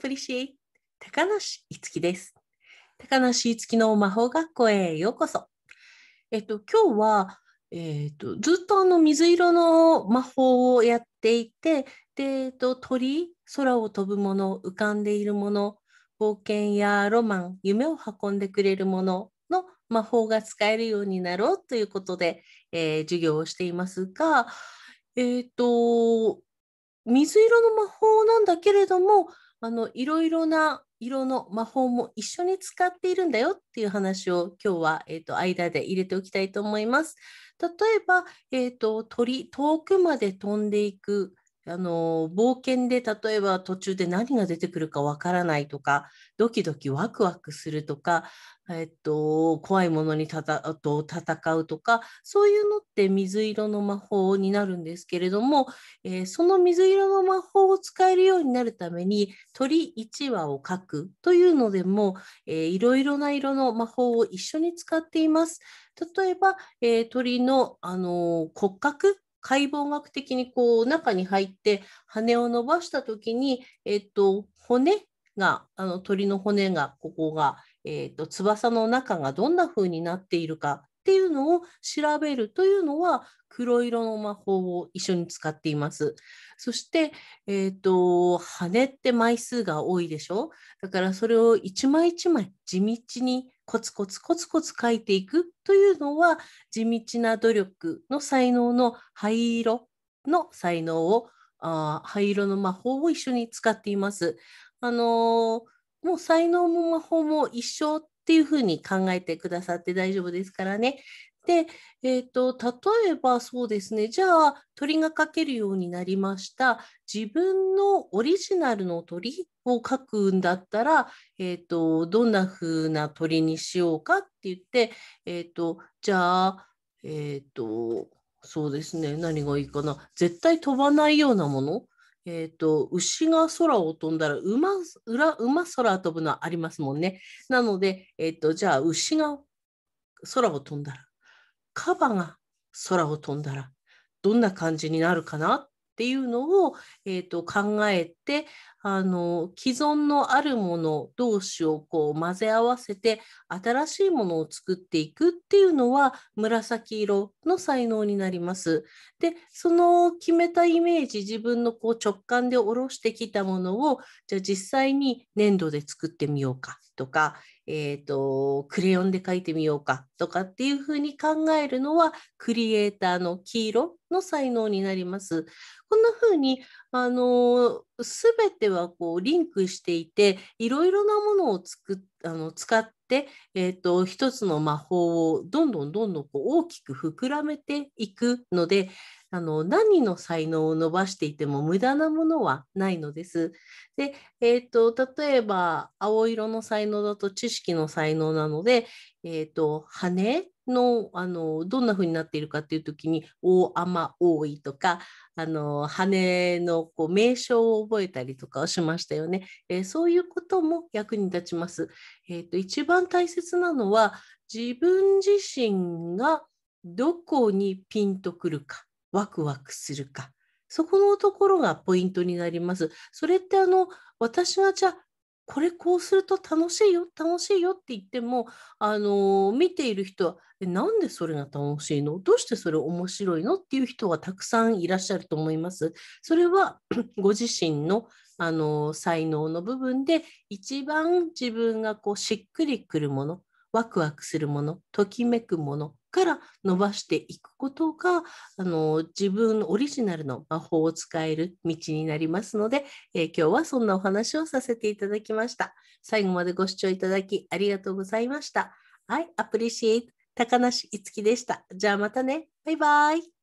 プリシー高梨いつきです。高梨いつきの魔法学校へようこそ。えっと、今日は、えっと、ずっとあの水色の魔法をやっていて、で、えっと、鳥、空を飛ぶもの、浮かんでいるもの、冒険やロマン、夢を運んでくれるものの魔法が使えるようになろうということで、えー、授業をしていますが、えっ、と、水色の魔法なんだけれども、あのいろいろな色の魔法も一緒に使っているんだよっていう話を今日は、えーと、間で入れておきたいと思います。例えば、えーと鳥遠くまで飛んでいくあの冒険で例えば途中で何が出てくるかわからないとかドキドキワクワクするとか、えっと、怖いものにたたと戦うとかそういうのって水色の魔法になるんですけれども、えー、その水色の魔法を使えるようになるために鳥1羽を描くというのでも、えー、いろいろな色の魔法を一緒に使っています。例えば、えー、鳥の、あの骨格解剖学的にこう中に入って羽を伸ばした時に、えと、骨があの鳥の骨がここが、えと、翼の中がどんな風になっているかっていうのを調べるというのは黒色の魔法を一緒に使っています。そして、えーと羽って枚数が多いでしょだからそれを一枚一枚地道にコツコツコツコツ書いていくというのは地道な努力の才能の灰色の才能をあ灰色の魔法を一緒に使っています。あのー、もう才能も魔法も一緒っていうふうに考えてくださって大丈夫ですからね。で、えーと、例えばそうですねじゃあ鳥が描けるようになりました自分のオリジナルの鳥を描くんだったら、えーと、どんな風な鳥にしようかって言って、えーと、じゃあ、えー、とそうですね何がいいかな絶対飛ばないようなものえと、牛が空を飛んだら馬裏馬空飛ぶのはありますもんね。なので、えーとじゃあ牛が空を飛んだらカバが空を飛んだらどんな感じになるかなっていうのを、えーと、考えてあの既存のあるもの同士をこう混ぜ合わせて新しいものを作っていくっていうのは紫色の才能になります。でその決めたイメージ自分のこう直感で下ろしてきたものをじゃあ実際に粘土で作ってみようかとか、えーと、とクレヨンで描いてみようかとかっていうふうに考えるのはクリエイターの黄色の才能になります。こんな風にあの全てはこうリンクしていていろいろなものを作っあの使って、えーと、一つの魔法をどんどんどんどんこう大きく膨らめていくのであの何の才能を伸ばしていても無駄なものはないのです。で、えーと、例えば青色の才能だと知識の才能なので、えーと、と羽のあのどんな風になっているかっていう時に「大雨多い」とかあの羽のこう名称を覚えたりとかをしましたよね、えー、そういうことも役に立ちます、えーと、一番大切なのは自分自身がどこにピンとくるかワクワクするかそこのところがポイントになりますそれってあの私がじゃあこれこうすると楽しいよ楽しいよって言っても、あの見ている人はえなんでそれが楽しいのどうしてそれ面白いのっていう人はたくさんいらっしゃると思います。それは ご自身のあの才能の部分で一番自分がこうしっくりくるものワクワクするものときめくものから伸ばしていくことがあの自分オリジナルの魔法を使える道になりますので、えー、今日はそんなお話をさせていただきました。最後までご視聴いただきありがとうございました。I appreciate 高梨いつきでした。じゃあまたね。バイバイ。